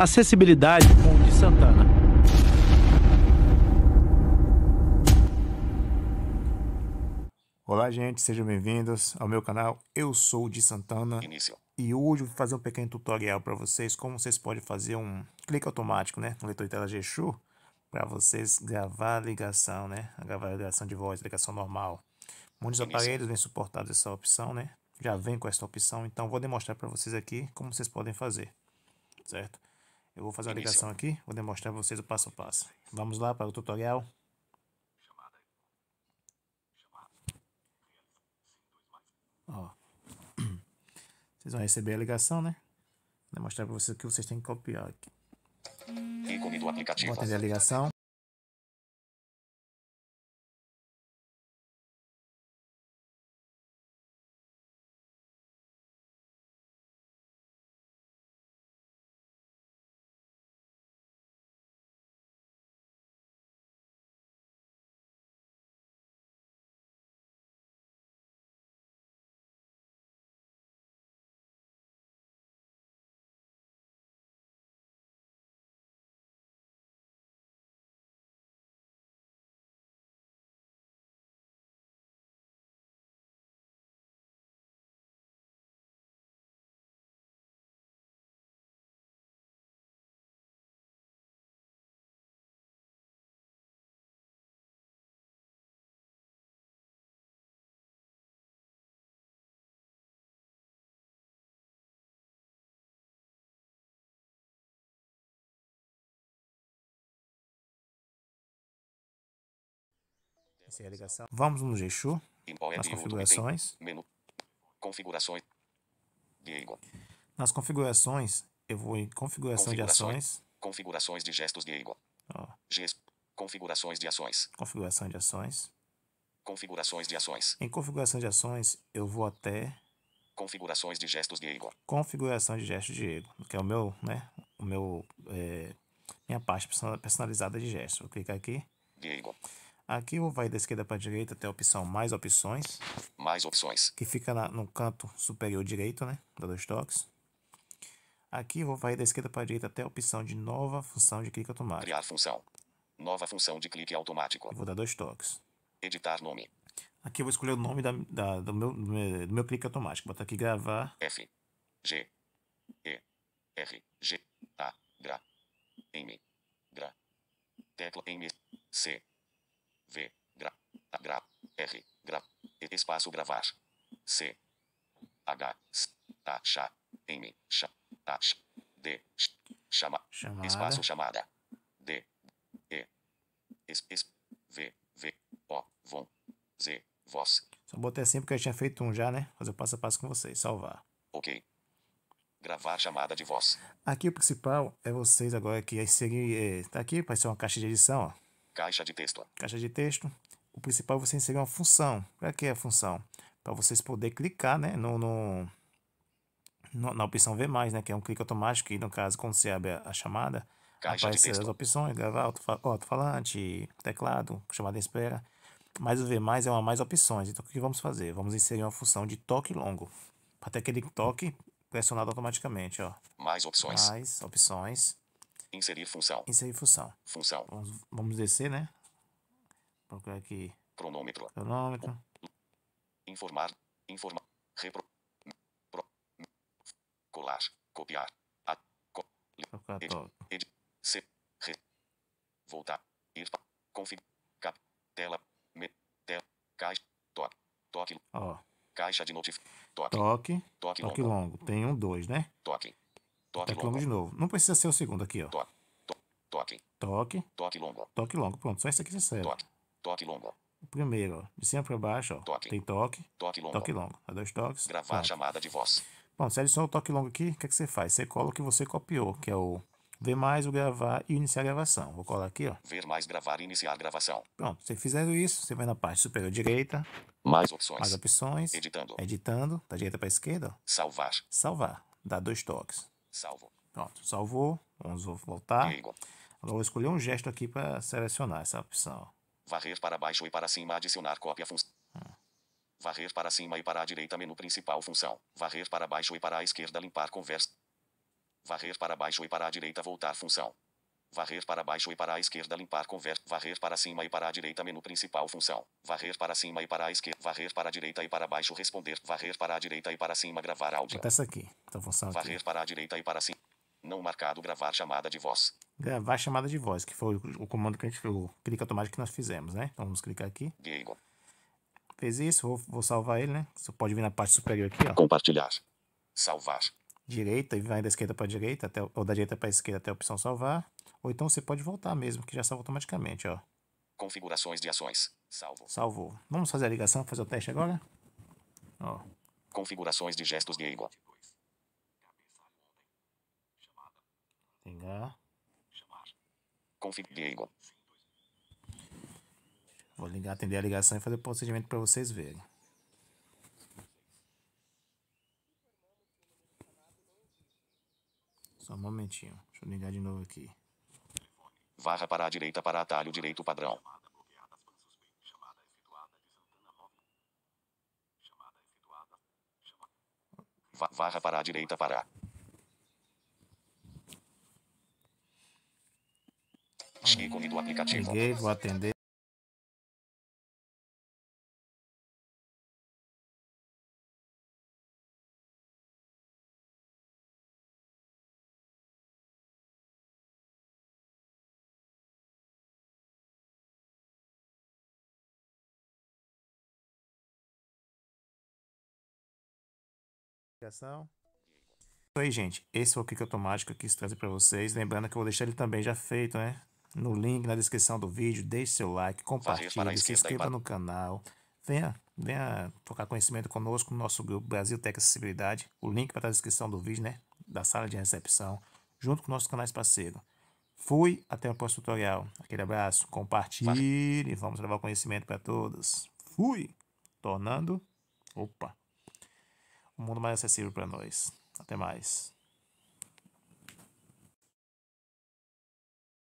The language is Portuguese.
Acessibilidade com o de Santana. Olá, gente, sejam bem-vindos ao meu canal. Eu sou o de Santana. E hoje vou fazer um pequeno tutorial para vocês como vocês podem fazer um clique automático, né, no leitor de tela Geshu, para vocês gravar a ligação, né, a gravar a ligação de voz, ligação normal. Muitos aparelhos vêm suportados essa opção, né? Já vem com essa opção, então vou demonstrar para vocês aqui como vocês podem fazer, certo? Eu vou fazer a ligação aqui, vou demonstrar para vocês o passo a passo. Vamos lá para o tutorial. Ó. Vocês vão receber a ligação, né? Vou mostrar para vocês o que vocês têm que copiar aqui. Ícone Vou atender a ligação. Essa é a ligação. Vamos no Gexu, é nas configurações. Configurações. Diego. Nas configurações, eu vou em configuração de ações. Configurações de gestos Diego. Ó. Configurações de ações. Configuração de ações. Configurações de ações. Em configuração de ações, eu vou até configurações de gestos Diego. Configuração de gestos Diego, que é o meu, né? O meu é, minha parte personalizada de gestos. Vou clicar aqui. Diego. Aqui eu vou vai da esquerda para direita até a opção mais opções. Mais opções. Que fica na, no canto superior direito, né? Da dois toques. Aqui vou vai da esquerda para direita até a opção de nova função de clique automático. Criar função. Nova função de clique automático. Eu vou dar dois toques. Editar nome. Aqui eu vou escolher o nome da, da do, meu, do, meu, do meu clique automático. Bota botar aqui gravar. F. G. E. R. G. A. Gra. M. Gra. Tecla M. C. V, gra, gra, R, gra, espaço gravar. C, H, A, chá, M, chá, A, D, chama, chamada. espaço chamada. D, E, es, es, V, V, O, VON, Z, voz Só botei assim porque eu tinha feito um já, né? fazer o passo a passo com vocês. Salvar. Ok. Gravar chamada de voz. Aqui o principal é vocês agora que seguir. Eh, tá aqui, vai ser uma caixa de edição, ó Caixa de texto. Caixa de texto. O principal é você inserir uma função. Para que é a função? Para vocês poderem clicar né, no, no, no, na opção V, né, que é um clique automático, que no caso, quando você abre a, a chamada, aparecem as opções, gravar, né, alto-falante, teclado, chamada em espera. Mas o V é uma mais opções. Então o que vamos fazer? Vamos inserir uma função de toque longo. Até aquele toque pressionado automaticamente. Ó. Mais opções. Mais opções. Inserir função. Inserir função. Função. Vamos, vamos descer, né? Procurar aqui. Cronômetro. Cronômetro. Informar. Informar. Repro. Pro, colar. Copiar. A, co, Procurar ed, Ed, re, voltar. Ir. Config. Cap. Tela. Me, tel, caixa. Toque. Toque. Ó. Caixa de notificação. Toque. Toque. Toque longo. Toque longo. Tem um, dois, né? Toque. Toque longo. longo de novo. Não precisa ser o segundo aqui, ó. Toque. Toque. Toque. Toque longo. Toque longo. Pronto, só isso aqui você serve. Toque. Toque longo. O primeiro, ó, de cima para baixo, ó. Toque. Tem toque. Toque longo. Toque longo. Dá dois toques. Gravar chamada de voz. Bom, se só o toque longo aqui, o que, é que você faz? Você cola o que você copiou, que é o ver mais, o gravar e iniciar a gravação. Vou colar aqui, ó. Ver mais, gravar e iniciar a gravação. Pronto, você fizendo isso, você vai na parte superior direita. Mais opções. Mais opções. Editando. Editando, da direita para esquerda. Ó. Salvar. Salvar. Dá dois toques. Salvo. Pronto, salvou. Vamos voltar. Diego. Agora vou escolher um gesto aqui para selecionar essa opção. Varrer para baixo e para cima, adicionar cópia função. Ah. Hum. Varrer para cima e para a direita, menu principal, função. Varrer para baixo e para a esquerda, limpar conversa. Varrer para baixo e para a direita, voltar função. Varrer para baixo e para a esquerda, limpar conversa. varrer para cima e para a direita, menu principal, função. Varrer para cima e para a esquerda, varrer para a direita e para baixo, responder, varrer para a direita e para cima, gravar áudio. Essa aqui, então função aqui. Varrer para a direita e para cima. Não marcado, gravar chamada de voz. Gravar chamada de voz, que foi o comando que a gente fez, o clique automático que nós fizemos, né? Então vamos clicar aqui. Diego. Fez isso, vou, vou salvar ele, né? Você pode vir na parte superior aqui, ó. Compartilhar. Salvar. Direita e vai da esquerda para a direita, até, ou da direita para a esquerda até a opção salvar. Ou então você pode voltar mesmo, que já salva automaticamente, ó. Configurações de ações. Salvo. Salvo. Vamos fazer a ligação, fazer o teste agora? Ó. Configurações de gestos de igual. Ligar. Config de Vou ligar, atender a ligação e fazer o procedimento para vocês verem. Só um momentinho. Deixa eu ligar de novo aqui. Varra para a direita para atalho direito padrão. Varra para a direita para. e do aplicativo. Liguei, vou atender. Ligação. Isso aí, gente. Esse foi o clique automático que eu quis trazer para vocês. Lembrando que eu vou deixar ele também já feito, né? No link na descrição do vídeo. Deixe seu like, compartilhe, se inscreva no canal. Venha, venha trocar conhecimento conosco no nosso grupo Brasil Tech Acessibilidade. O link para estar na descrição do vídeo, né? Da sala de recepção. Junto com nossos canais parceiros. Fui, até o próximo tutorial. Aquele abraço, compartilhe. Vamos levar conhecimento para todos. Fui! Tornando. Opa! um mundo mais acessível para nós. Até mais.